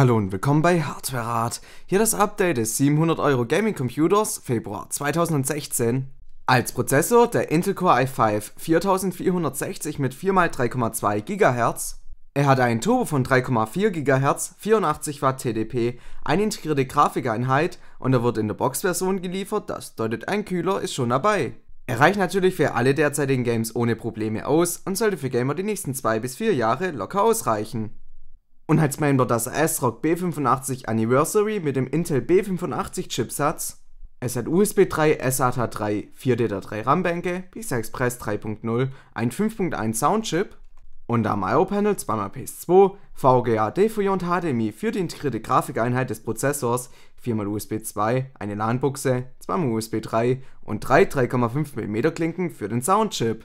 hallo und willkommen bei Hardware Rat. Hier das Update des 700 Euro Gaming Computers Februar 2016. Als Prozessor der Intel Core i5 4460 mit 4x3,2 GHz. Er hat einen Turbo von 3,4 GHz, 84 Watt TDP, eine integrierte Grafikeinheit und er wird in der Box-Version geliefert, das deutet ein Kühler ist schon dabei. Er reicht natürlich für alle derzeitigen Games ohne Probleme aus und sollte für Gamer die nächsten 2 bis 4 Jahre locker ausreichen und als Member dort das ASRock B85 Anniversary mit dem Intel B85 Chipsatz, es hat USB 3, SATA 3, 4 DDR3 RAM-Bänke, PCI Express 3.0, ein 5.1 Soundchip und am IO-Panel 2x PS2, VGA, DVI und HDMI für die integrierte Grafikeinheit des Prozessors, 4x USB 2, eine LAN-Buchse, 2x USB 3 und drei 3,5 mm Klinken für den Soundchip.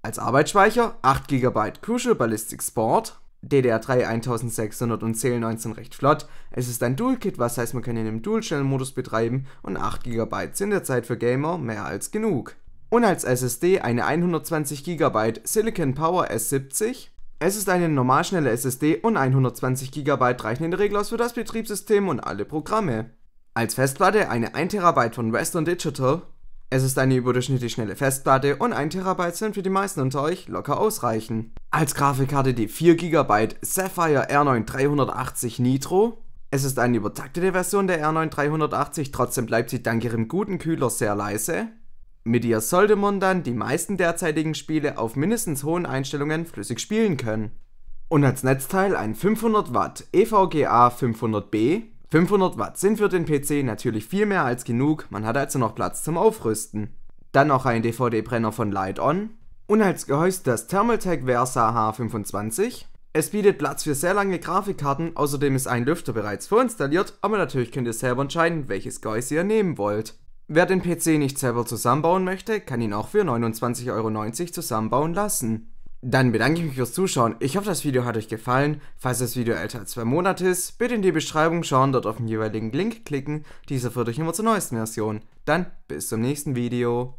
Als Arbeitsspeicher 8 GB Crucial Ballistic Sport DDR3 1600 und CL19 recht flott. Es ist ein Dual-Kit, was heißt man kann ihn im Dual-Channel-Modus betreiben und 8 GB sind derzeit für Gamer mehr als genug. Und als SSD eine 120 GB Silicon Power S70. Es ist eine normalschnelle SSD und 120 GB reichen in der Regel aus für das Betriebssystem und alle Programme. Als Festplatte eine 1 TB von Western Digital. Es ist eine überdurchschnittlich schnelle Festplatte und 1 TB sind für die meisten unter euch locker ausreichend. Als Grafikkarte die 4 GB Sapphire R9 380 Nitro. Es ist eine übertaktete Version der R9 380, trotzdem bleibt sie dank ihrem guten Kühler sehr leise. Mit ihr sollte man dann die meisten derzeitigen Spiele auf mindestens hohen Einstellungen flüssig spielen können. Und als Netzteil ein 500 Watt EVGA 500B. 500 Watt sind für den PC natürlich viel mehr als genug, man hat also noch Platz zum Aufrüsten. Dann noch ein DVD-Brenner von Light On, und als Gehäuse das Thermaltake Versa H25. Es bietet Platz für sehr lange Grafikkarten, außerdem ist ein Lüfter bereits vorinstalliert, aber natürlich könnt ihr selber entscheiden, welches Gehäuse ihr nehmen wollt. Wer den PC nicht selber zusammenbauen möchte, kann ihn auch für 29,90 Euro zusammenbauen lassen. Dann bedanke ich mich fürs Zuschauen. Ich hoffe, das Video hat euch gefallen. Falls das Video älter als zwei Monate ist, bitte in die Beschreibung schauen, dort auf den jeweiligen Link klicken. Dieser führt euch immer zur neuesten Version. Dann bis zum nächsten Video.